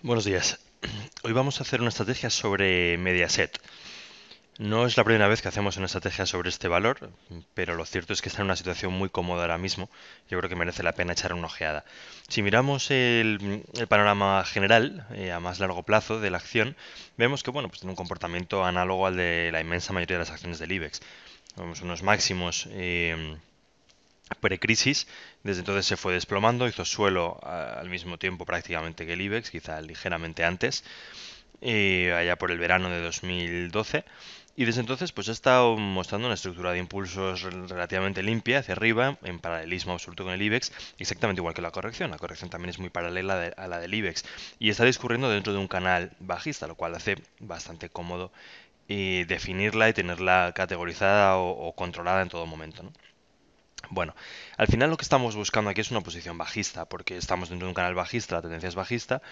Buenos días. Hoy vamos a hacer una estrategia sobre Mediaset. No es la primera vez que hacemos una estrategia sobre este valor, pero lo cierto es que está en una situación muy cómoda ahora mismo. Yo creo que merece la pena echar una ojeada. Si miramos el, panorama general eh, a más largo plazo de la acción, vemos que bueno, pues tiene un comportamiento análogo al de la inmensa mayoría de las acciones del IBEX. Vemos unos máximos eh, precrisis, desde entonces se fue desplomando, hizo suelo al mismo tiempo prácticamente que el IBEX, quizá ligeramente antes, allá por el verano de 2012. Y desde entonces pues ha estado mostrando una estructura de impulsos relativamente limpia hacia arriba, en paralelismo absoluto con el IBEX, exactamente igual que la corrección. La corrección también es muy paralela a la del IBEX y está discurriendo dentro de un canal bajista, lo cual hace bastante cómodo eh, definirla y tenerla categorizada o, o controlada en todo momento. ¿no? Bueno, al final lo que estamos buscando aquí es una posición bajista, porque estamos dentro de un canal bajista, la tendencia es bajista,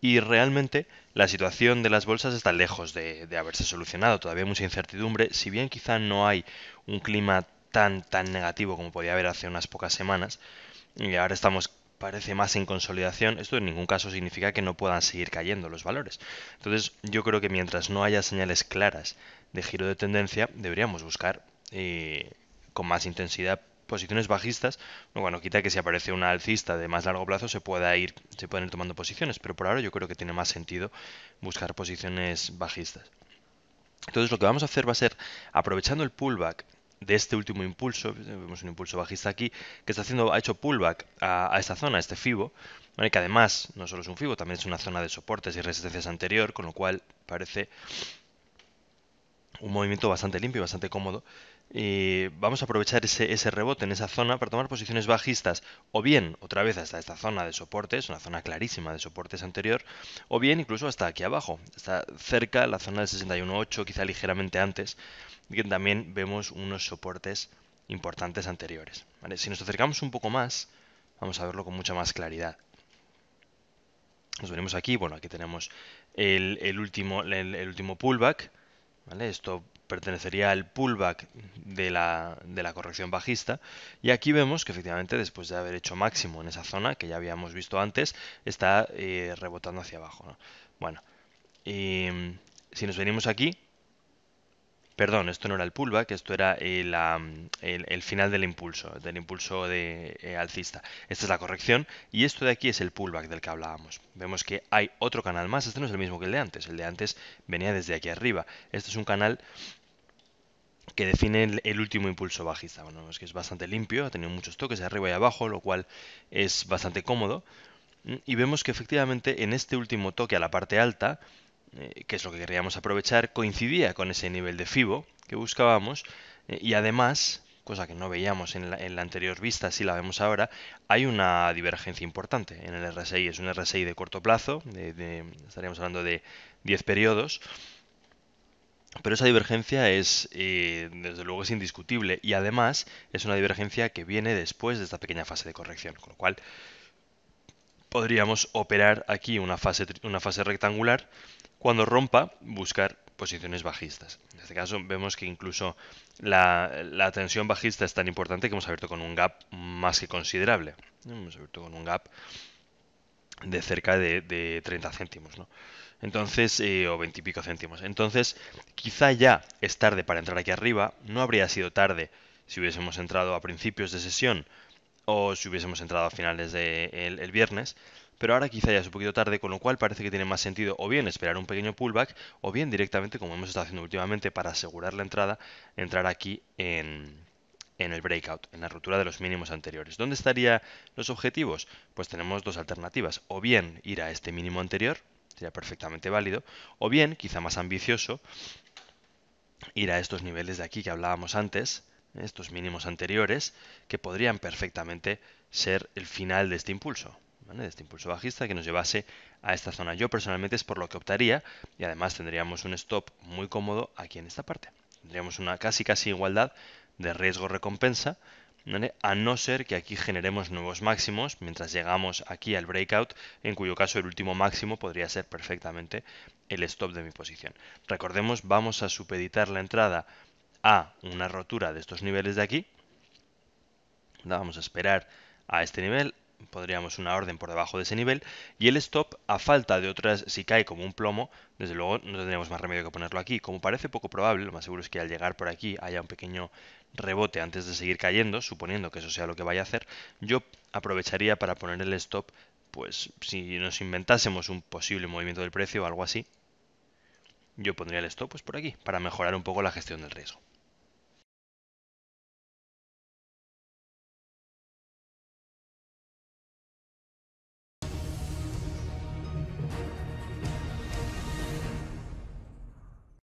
y realmente la situación de las bolsas está lejos de, haberse solucionado, todavía hay mucha incertidumbre, si bien quizá no hay un clima tan, tan negativo como podía haber hace unas pocas semanas, y ahora estamos parece más en consolidación, esto en ningún caso significa que no puedan seguir cayendo los valores. Entonces yo creo que mientras no haya señales claras de giro de tendencia, deberíamos buscar eh, con más intensidad posiciones bajistas, bueno, quita que si aparece una alcista de más largo plazo se pueda ir, se pueden ir tomando posiciones, pero por ahora yo creo que tiene más sentido buscar posiciones bajistas. Entonces lo que vamos a hacer va a ser, aprovechando el pullback de este último impulso, vemos un impulso bajista aquí, que está haciendo, ha hecho pullback a, esta zona, a este FIBO, que además no solo es un FIBO, también es una zona de soportes y resistencias anterior, con lo cual parece un movimiento bastante limpio y bastante cómodo. Y eh, vamos a aprovechar ese, rebote en esa zona para tomar posiciones bajistas, o bien otra vez hasta esta zona de soportes, una zona clarísima de soportes anterior, o bien incluso hasta aquí abajo, está cerca la zona del 61.8, quizá ligeramente antes, que también vemos unos soportes importantes anteriores. Si nos acercamos un poco más, vamos a verlo con mucha más claridad. Nos venimos aquí, bueno, aquí tenemos el, último, el último pullback esto pertenecería al pullback de la, corrección bajista. Y aquí vemos que efectivamente después de haber hecho máximo en esa zona que ya habíamos visto antes, está eh, rebotando hacia abajo. Bueno, si nos venimos aquí, Perdón, esto no era el pullback, esto era el, el, final del impulso, del impulso de, eh, alcista. Esta es la corrección y esto de aquí es el pullback del que hablábamos. Vemos que hay otro canal más, este no es el mismo que el de antes, el de antes venía desde aquí arriba. Este es un canal que define el, último impulso bajista. Bueno, que es bastante limpio, ha tenido muchos toques de arriba y abajo, lo cual es bastante cómodo. Mm, y vemos que efectivamente en este último toque a la parte alta eh, que es lo que queríamos aprovechar, coincidía con ese nivel de FIBO que buscábamos eh, y además, cosa que no veíamos en la, anterior vista, si la vemos ahora, hay una divergencia importante en el RSI. Es un RSI de corto plazo, estaríamos hablando de 10 periodos, pero esa divergencia es, eh, desde luego, es indiscutible y además es una divergencia que viene después de esta pequeña fase de corrección, con lo cual podríamos operar aquí una fase, una fase rectangular. Cuando rompa, buscar posiciones bajistas. En este caso vemos que incluso la, tensión bajista es tan importante que hemos abierto con un gap más que considerable. Hemos abierto con un gap de cerca de, 30 céntimos, ¿no? Entonces, eh, o 20 y pico céntimos. Entonces, quizá ya es tarde para entrar aquí arriba. No habría sido tarde si hubiésemos entrado a principios de sesión o si hubiésemos entrado a finales de el, viernes, pero ahora quizá ya es un poquito tarde, con lo cual parece que tiene más sentido o bien esperar un pequeño pullback o bien directamente, como hemos estado haciendo últimamente para asegurar la entrada, entrar aquí en, en el breakout, en la ruptura de los mínimos anteriores. ¿Dónde estarían los objetivos? Pues tenemos dos alternativas, o bien ir a este mínimo anterior, sería perfectamente válido, o bien, quizá más ambicioso, ir a estos niveles de aquí que hablábamos antes, estos mínimos anteriores, que podrían perfectamente ser el final de este impulso, de este impulso bajista que nos llevase a esta zona. Yo personalmente es por lo que optaría y además tendríamos un stop muy cómodo aquí en esta parte. Tendríamos una casi casi igualdad de riesgo-recompensa, a no ser que aquí generemos nuevos máximos mientras llegamos aquí al breakout, en cuyo caso el último máximo podría ser perfectamente el stop de mi posición. Recordemos, vamos a supeditar la entrada a una rotura de estos niveles de aquí, vamos a esperar a este nivel, podríamos una orden por debajo de ese nivel, y el stop, a falta de otras, si cae como un plomo, desde luego no tendríamos más remedio que ponerlo aquí. Como parece poco probable, lo más seguro es que al llegar por aquí haya un pequeño rebote antes de seguir cayendo, suponiendo que eso sea lo que vaya a hacer, yo aprovecharía para poner el stop, pues si nos inventásemos un posible movimiento del precio o algo así, yo pondría el stop pues por aquí, para mejorar un poco la gestión del riesgo.